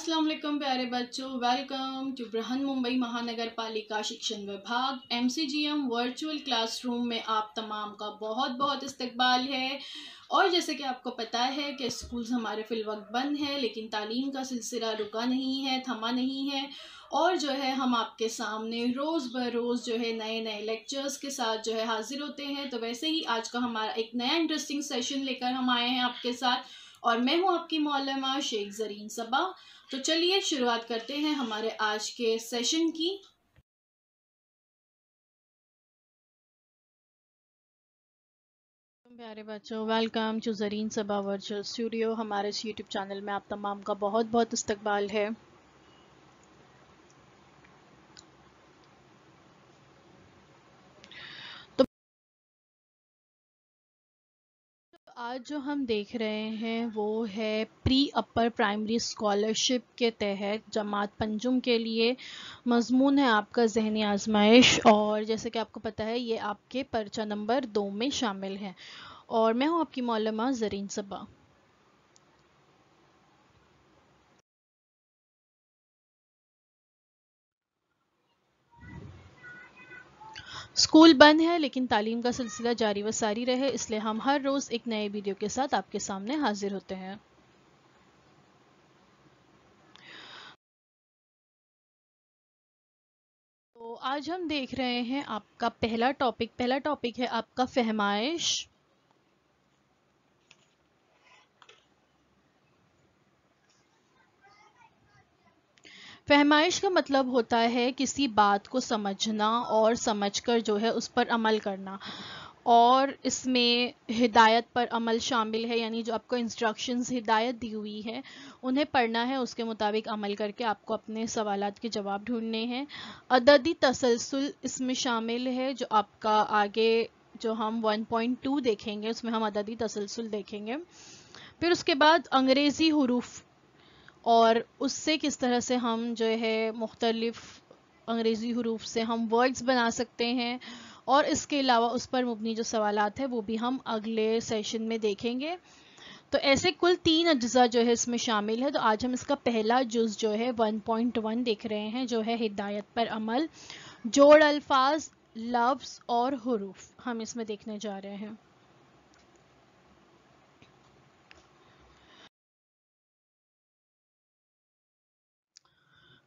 अस्सलाम वालेकुम प्यारे बच्चों वेलकम टू ब्रहन मुंबई महानगर पालिका शिक्षण विभाग M C G M virtual classroom में आप तमाम का बहुत बहुत इस्तकबाल है और जैसे कि आपको पता है कि स्कूल्स हमारे फिल वक्त बंद हैं लेकिन तालीम का सिलसिला रुका नहीं है थमा नहीं है और जो है हम आपके सामने रोज़ बर रोज़ जो है नए नए लेक्चर्स के साथ जो है हाजिर होते हैं तो वैसे ही आज का हमारा एक नया इंटरेस्टिंग सेशन लेकर हम आए हैं आपके साथ और मैं हूं आपकी मौलमा शेख जरीन सबा तो चलिए शुरुआत करते हैं हमारे आज के सेशन की प्यारे बच्चों welcome to Zareen Saba virtual studio हमारे इस यूट्यूब चैनल में आप तमाम का बहुत बहुत इस्तकबाल है आज जो हम देख रहे हैं वो है प्री अपर प्राइमरी स्कॉलरशिप के तहत जमात पंजुम के लिए मजमून है आपका जहनी आजमाइश और जैसे कि आपको पता है ये आपके पर्चा नंबर दो में शामिल है और मैं हूँ आपकी मौलमा जरीन सबा स्कूल बंद है लेकिन तालीम का सिलसिला जारी व सारी रहे इसलिए हम हर रोज़ एक नए वीडियो के साथ आपके सामने हाजिर होते हैं तो आज हम देख रहे हैं आपका पहला टॉपिक पहला टॉपिक है आपका फहमाइश फहमाइश का मतलब होता है किसी बात को समझना और समझकर जो है उस पर अमल करना और इसमें हिदायत पर अमल शामिल है यानी जो आपको इंस्ट्रक्शंस हिदायत दी हुई है उन्हें पढ़ना है उसके मुताबिक अमल करके आपको अपने सवाल के जवाब ढूंढने हैं अददी तसलसल इसमें शामिल है जो आपका आगे जो हम 1.2 देखेंगे उसमें हम अददी तसलसल देखेंगे फिर उसके बाद अंग्रेज़ी हरूफ और उससे किस तरह से हम जो है मुख्तलफ़ अंग्रेज़ी हरूफ से हम वर्ड्स बना सकते हैं और इसके अलावा उस पर मुबनी जो सवाल है वो भी हम अगले सेशन में देखेंगे तो ऐसे कुल तीन अज्जा जो है इसमें शामिल है तो आज हम इसका पहला जुज जो है 1.1 देख रहे हैं जो है हिदायत पर अमल जोड़ अल्फाज लफ्स और हरूफ हम इसमें देखने जा रहे हैं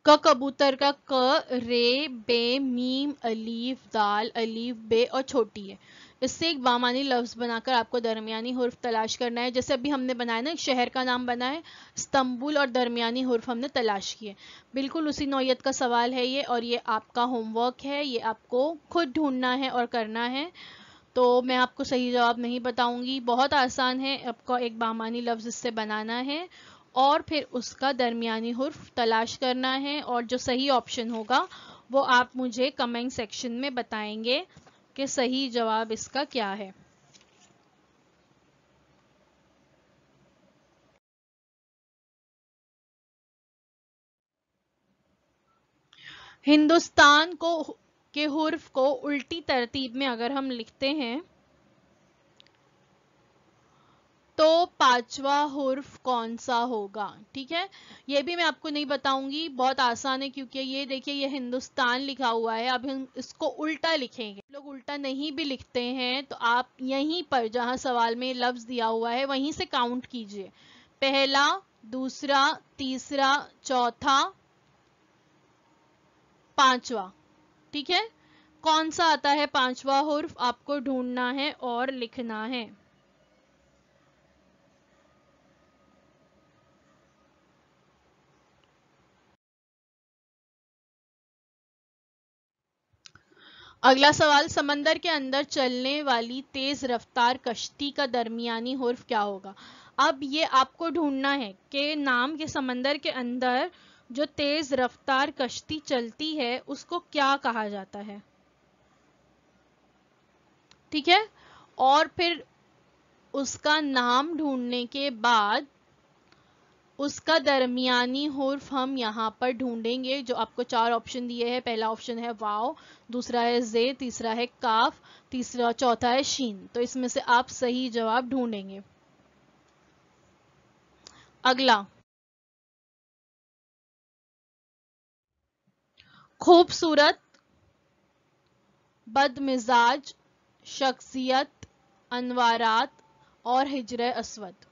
क कबूतर का क रे बे मीम अलीफ दाल अलीफ बे और छोटी है इससे एक बामानी लफ्ज़ बनाकर आपको दरमियानी हर्फ तलाश करना है जैसे अभी हमने बनाया ना एक शहर का नाम बना है और दरमियानी हर्फ हमने तलाश किए बिल्कुल उसी नौीयत का सवाल है ये और ये आपका होमवर्क है ये आपको खुद ढूंढना है और करना है तो मैं आपको सही जवाब नहीं बताऊंगी बहुत आसान है आपको एक बामानी लफ्ज़ इससे बनाना है और फिर उसका दरमियानी हर्फ तलाश करना है और जो सही ऑप्शन होगा वो आप मुझे कमेंट सेक्शन में बताएंगे कि सही जवाब इसका क्या है हिंदुस्तान को के हर्फ को उल्टी तरतीब में अगर हम लिखते हैं तो पांचवा हर्फ कौन सा होगा ठीक है ये भी मैं आपको नहीं बताऊंगी बहुत आसान है क्योंकि ये देखिए ये हिंदुस्तान लिखा हुआ है अब हम इसको उल्टा लिखेंगे लोग उल्टा नहीं भी लिखते हैं तो आप यहीं पर जहां सवाल में लफ्ज दिया हुआ है वहीं से काउंट कीजिए पहला दूसरा तीसरा चौथा पांचवा ठीक है कौन सा आता है पांचवा हर्फ आपको ढूंढना है और लिखना है अगला सवाल समंदर के अंदर चलने वाली तेज रफ्तार कश्ती का दरमियानी हर्फ क्या होगा अब ये आपको ढूंढना है कि नाम के समंदर के अंदर जो तेज रफ्तार कश्ती चलती है उसको क्या कहा जाता है ठीक है और फिर उसका नाम ढूंढने के बाद उसका दरमियानी हर्फ हम यहाँ पर ढूंढेंगे जो आपको चार ऑप्शन दिए हैं पहला ऑप्शन है वाओ दूसरा है जे तीसरा है काफ तीसरा चौथा है शीन तो इसमें से आप सही जवाब ढूंढेंगे अगला खूबसूरत बदमिजाज शख्सियत अनवारात और हिजर असवद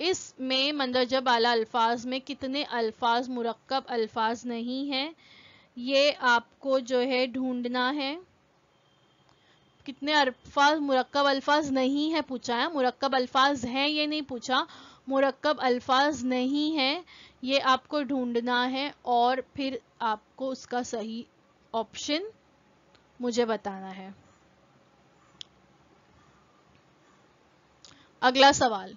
इसमें मंदरजा आला अल्फाज में कितने अल्फाज मुरक्ब अल्फाज नहीं हैं ये आपको जो है ढूंढना है कितने अल्फाज मुरक्ब अल्फाज नहीं है पूछा है मुरक्ब अल्फाज हैं ये नहीं पूछा मुरक्ब अल्फाज नहीं हैं ये आपको ढूंढना है और फिर आपको उसका सही ऑप्शन मुझे बताना है अगला सवाल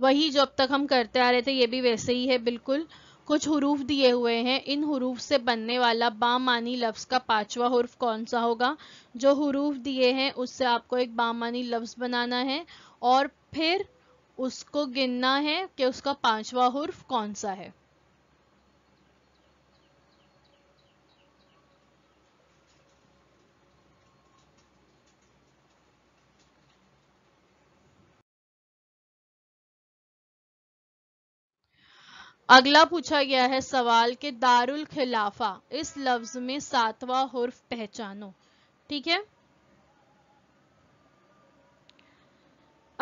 वही जो अब तक हम करते आ रहे थे ये भी वैसे ही है बिल्कुल कुछ हरूफ दिए हुए हैं इन हरूफ से बनने वाला बामानी लफ्ज़ का पांचवा हुर्फ कौन सा होगा जो हरूफ दिए हैं उससे आपको एक बामानी लफ्ज़ बनाना है और फिर उसको गिनना है कि उसका पांचवा हुर्फ कौन सा है अगला पूछा गया है सवाल के दारुल खिलाफा इस लफ्ज में सातवां हर्फ पहचानो ठीक है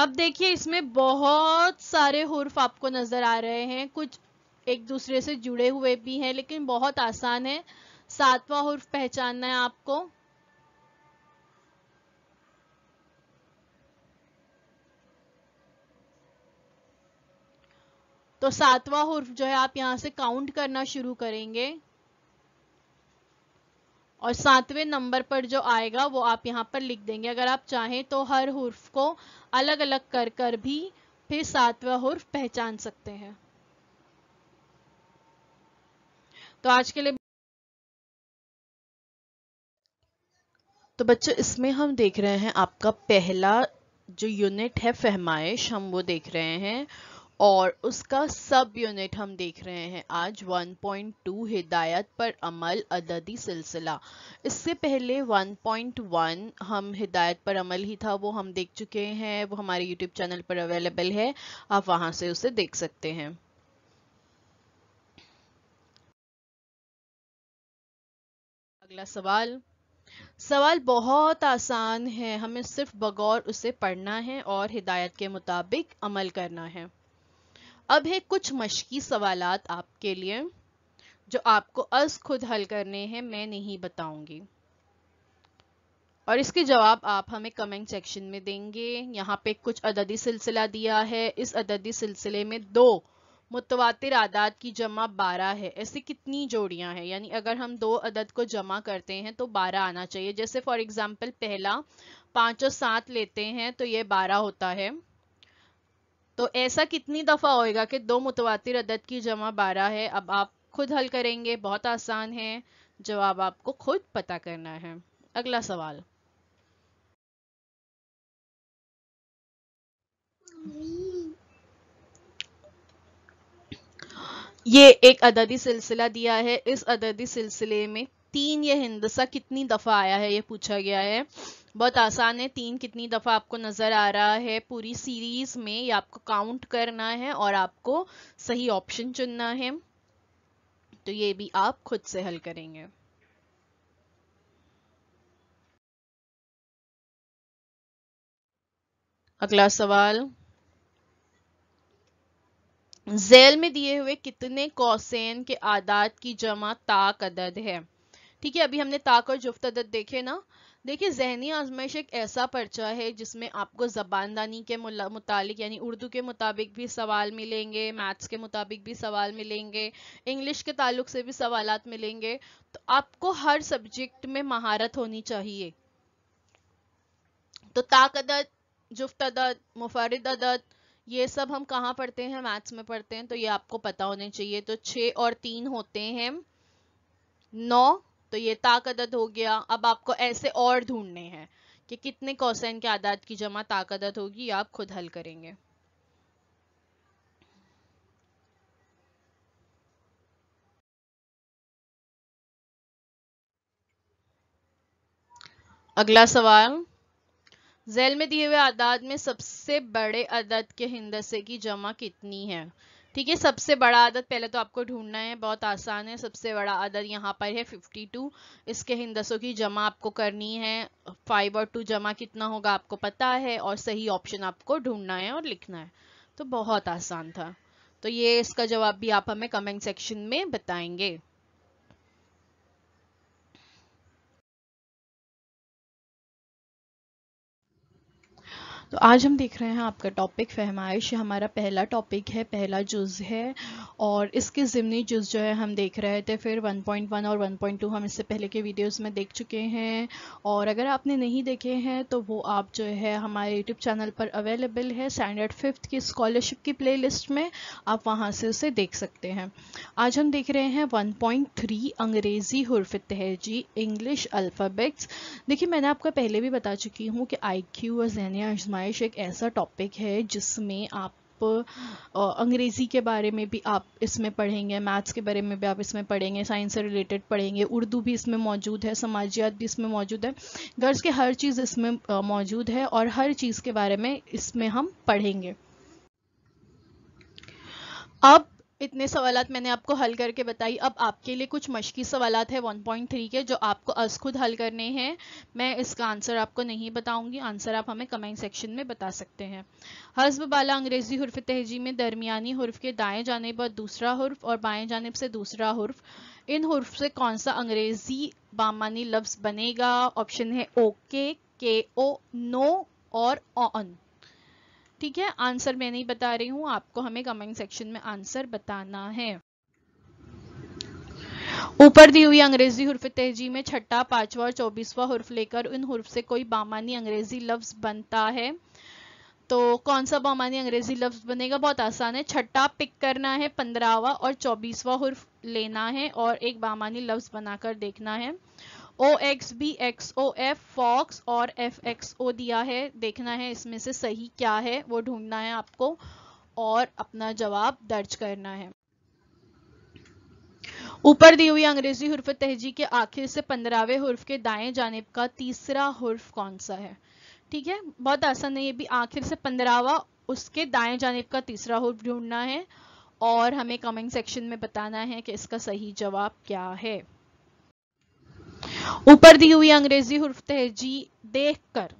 अब देखिए इसमें बहुत सारे हर्फ आपको नजर आ रहे हैं कुछ एक दूसरे से जुड़े हुए भी हैं लेकिन बहुत आसान है सातवां हुर्फ पहचानना है आपको तो सातवा हुर्फ जो है आप यहां से काउंट करना शुरू करेंगे और सातवें नंबर पर जो आएगा वो आप यहाँ पर लिख देंगे अगर आप चाहें तो हर हुर्फ को अलग अलग कर कर भी फिर सातवा हुर्फ पहचान सकते हैं तो आज के लिए तो बच्चों इसमें हम देख रहे हैं आपका पहला जो यूनिट है फहमाइश हम वो देख रहे हैं और उसका सब यूनिट हम देख रहे हैं आज 1.2 हिदायत पर अमल अददी सिलसिला इससे पहले 1.1 हम हिदायत पर अमल ही था वो हम देख चुके हैं वो हमारे यूट्यूब चैनल पर अवेलेबल है आप वहाँ से उसे देख सकते हैं अगला सवाल सवाल बहुत आसान है हमें सिर्फ बगौर उसे पढ़ना है और हिदायत के मुताबिक अमल करना है अब है कुछ मशकी सवाल आपके लिए जो आपको अज खुद हल करने हैं मैं नहीं बताऊंगी और इसके जवाब आप हमें कमेंट सेक्शन में देंगे यहाँ पे कुछ अददी सिलसिला दिया है इस अददी सिलसिले में दो मुतवातिर आदाद की जमा बारह है ऐसी कितनी जोड़ियां हैं यानी अगर हम दो अदद को जमा करते हैं तो बारह आना चाहिए जैसे फॉर एग्जाम्पल पहला पाँच और सात लेते हैं तो ये बारह होता है तो ऐसा कितनी दफ़ा होएगा कि दो मुतवातिर अदद की जमा बारह है अब आप खुद हल करेंगे बहुत आसान है जवाब आपको खुद पता करना है अगला सवाल ये एक अददी सिलसिला दिया है इस अददी सिलसिले में तीन ये हिंदसा कितनी दफ़ा आया है ये पूछा गया है बहुत आसान है तीन कितनी दफ़ा आपको नज़र आ रहा है पूरी सीरीज में ये आपको काउंट करना है और आपको सही ऑप्शन चुनना है तो ये भी आप खुद से हल करेंगे अगला सवाल जेल में दिए हुए कितने कौसेन के आदात की जमा ताक अदद है ठीक है अभी हमने ताक और जुफ्त अदद देखे ना देखिए जहनी आजमाइश एक ऐसा पर्चा है जिसमें आपको ज़बानदानी के मुतालिक यानी उर्दू के मुताबिक भी सवाल मिलेंगे मैथ्स के मुताबिक भी सवाल मिलेंगे इंग्लिश के ताल्लुक से भी सवाल मिलेंगे तो आपको हर सब्जेक्ट में महारत होनी चाहिए तो ताकदत जुफ्त अदद मुफरद अदद ये सब हम कहाँ पढ़ते हैं मैथ्स में पढ़ते हैं तो ये आपको पता होने चाहिए तो छः और तीन होते हैं नौ तो ये ताक अदद हो गया अब आपको ऐसे और ढूंढने हैं कि कितने कौसैन के आदाद की जमा ताक अदद होगी आप खुद हल करेंगे अगला सवाल जेल में दिए हुए आदाद में सबसे बड़े अदद के हिंदसे की जमा कितनी है ठीक है सबसे बड़ा आदत पहले तो आपको ढूंढना है बहुत आसान है सबसे बड़ा आदत यहाँ पर है 52 इसके हिंदसों की जमा आपको करनी है फाइव और टू जमा कितना होगा आपको पता है और सही ऑप्शन आपको ढूंढना है और लिखना है तो बहुत आसान था तो ये इसका जवाब भी आप हमें कमेंट सेक्शन में बताएंगे तो आज हम देख रहे हैं आपका टॉपिक फहमाइश हमारा पहला टॉपिक है पहला जुज़ है और इसके ज़िमनी जुज़ जो है हम देख रहे थे फिर 1.1 और 1.2 हम इससे पहले के वीडियोस में देख चुके हैं और अगर आपने नहीं देखे हैं तो वो आप जो है हमारे यूट्यूब चैनल पर अवेलेबल है स्टैंडर्ड फिफ्थ की स्कॉलरशिप की प्ले में आप वहाँ से उसे देख सकते हैं आज हम देख रहे हैं वन अंग्रेज़ी हरफ तहजी इंग्लिश अल्फ़ाबेट्स देखिए मैंने आपका पहले भी बता चुकी हूँ कि आई क्यू और जहनिया आजमाइश एक ऐसा टॉपिक है जिसमें आप अंग्रेज़ी के बारे में भी आप इसमें पढ़ेंगे मैथ्स के बारे में भी आप इसमें पढ़ेंगे साइंस से रिलेटेड पढ़ेंगे उर्दू भी इसमें मौजूद है समाजियात भी इसमें मौजूद है गर्ज के हर चीज़ इसमें मौजूद है और हर चीज़ के बारे में इसमें हम पढ़ेंगे अब इतने सवाल मैंने आपको हल करके बताई अब आपके लिए कुछ मशक़ी सवाल है 1.3 के जो आपको अस खुद हल करने हैं मैं इसका आंसर आपको नहीं बताऊंगी आंसर आप हमें कमेंट सेक्शन में बता सकते हैं हजब बाला अंग्रेज़ी हर्फ तहजी में दरमियानी हर्फ के दाएँ जानब और दूसरा हर्फ और बाएं जानेब से दूसरा हर्फ इन हर्फ से कौन सा अंग्रेज़ी बामानी लफ्ज़ बनेगा ऑप्शन है ओके के ओ नो और ऑन ठीक है आंसर मैं नहीं बता रही हूँ आपको हमें कमेंट सेक्शन में आंसर बताना है ऊपर दी हुई अंग्रेजी हर्फ तहजी में छठा पांचवा और चौबीसवा हर्फ लेकर उन हर्फ से कोई बामानी अंग्रेजी लफ्ज बनता है तो कौन सा बामानी अंग्रेजी लफ्ज बनेगा बहुत आसान है छठा पिक करना है पंद्रहवा और चौबीसवा हर्फ लेना है और एक बामानी लफ्ज बनाकर देखना है O X B X O F fox और एफ एक्स ओ दिया है देखना है इसमें से सही क्या है वो ढूंढना है आपको और अपना जवाब दर्ज करना है ऊपर दी हुई अंग्रेजी हर्फ तहजी के आखिर से पंद्रहवें हर्फ के दाएं जानब का तीसरा हर्फ कौन सा है ठीक है बहुत आसान है ये भी आखिर से पंद्रहवा उसके दाएं जानब का तीसरा हर्फ ढूंढना है और हमें कमेंट सेक्शन में बताना है कि इसका सही जवाब क्या है ऊपर दी हुई अंग्रेजी हर्फ तहजी देख कर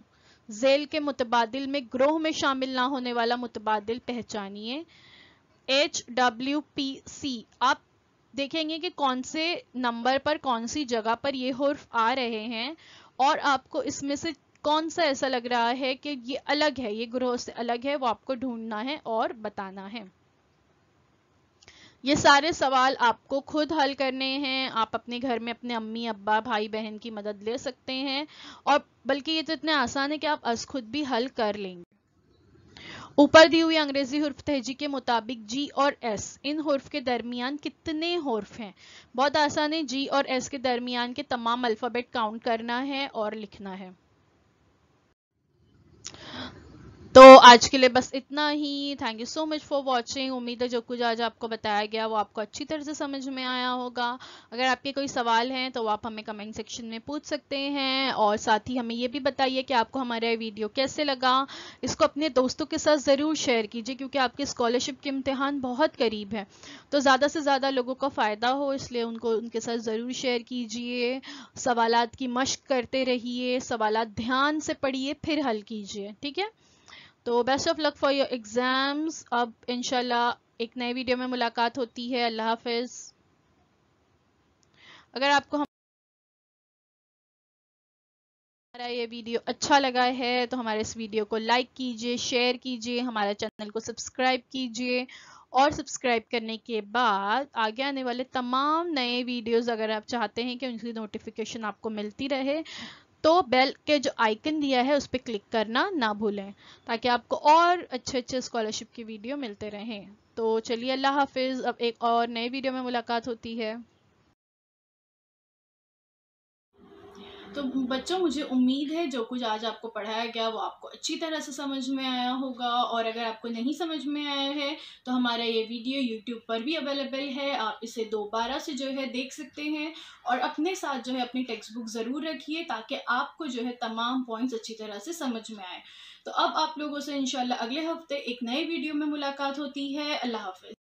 जेल के मुतबादल में ग्रोह में शामिल ना होने वाला मुतबाद पहचानिए एच डब्ल्यू पी सी आप देखेंगे कि कौन से नंबर पर कौन सी जगह पर ये हर्फ आ रहे हैं और आपको इसमें से कौन सा ऐसा लग रहा है कि ये अलग है ये ग्रोह से अलग है वो आपको ढूंढना है और बताना है ये सारे सवाल आपको खुद हल करने हैं आप अपने घर में अपने अम्मी अब्बा भाई बहन की मदद ले सकते हैं और बल्कि ये तो इतने आसान है कि आप अस खुद भी हल कर लेंगे ऊपर दी हुई अंग्रेजी हर्फ तहजी के मुताबिक जी और एस इन हर्फ के दरमियान कितने हर्फ हैं बहुत आसान है जी और एस के दरमियान के तमाम अल्फ़ाबेट काउंट करना है और लिखना है तो आज के लिए बस इतना ही thank you so much for watching उम्मीद है जो कुछ आज आपको बताया गया वो आपको अच्छी तरह से समझ में आया होगा अगर आपके कोई सवाल हैं तो आप हमें कमेंट सेक्शन में पूछ सकते हैं और साथ ही हमें ये भी बताइए कि आपको हमारा वीडियो कैसे लगा इसको अपने दोस्तों के साथ ज़रूर शेयर कीजिए क्योंकि आपके स्कॉलरशिप के इम्तहान बहुत करीब है तो ज़्यादा से ज़्यादा लोगों का फ़ायदा हो इसलिए उनको उनके साथ ज़रूर शेयर कीजिए सवाल की मश्क करते रहिए सवाल ध्यान से पढ़िए फिर हल कीजिए ठीक है तो best of luck for your exams अब इनशाला एक नए वीडियो में मुलाकात होती है अल्लाह हाफिज़ अगर आपको हमारा ये वीडियो अच्छा लगा है तो हमारे इस वीडियो को लाइक कीजिए शेयर कीजिए हमारे चैनल को सब्सक्राइब कीजिए और सब्सक्राइब करने के बाद आगे आने वाले तमाम नए वीडियोस अगर आप चाहते हैं कि उनकी नोटिफिकेशन आपको मिलती रहे तो बेल के जो आइकन दिया है उस पर क्लिक करना ना भूलें ताकि आपको और अच्छे अच्छे स्कॉलरशिप की वीडियो मिलते रहें तो चलिए अल्लाह हाफिज़ अब एक और नए वीडियो में मुलाकात होती है तो बच्चों मुझे उम्मीद है जो कुछ आज आपको पढ़ाया गया वो आपको अच्छी तरह से समझ में आया होगा और अगर आपको नहीं समझ में आया है तो हमारा ये वीडियो यूट्यूब पर भी अवेलेबल है आप इसे दोबारा से जो है देख सकते हैं और अपने साथ जो है अपनी टेक्स्ट बुक ज़रूर रखिए ताकि आपको जो है तमाम पॉइंट्स अच्छी तरह से समझ में आए तो अब आप लोगों से इंशाल्लाह अगले हफ्ते एक नए वीडियो में मुलाकात होती है अल्लाह हाफिज़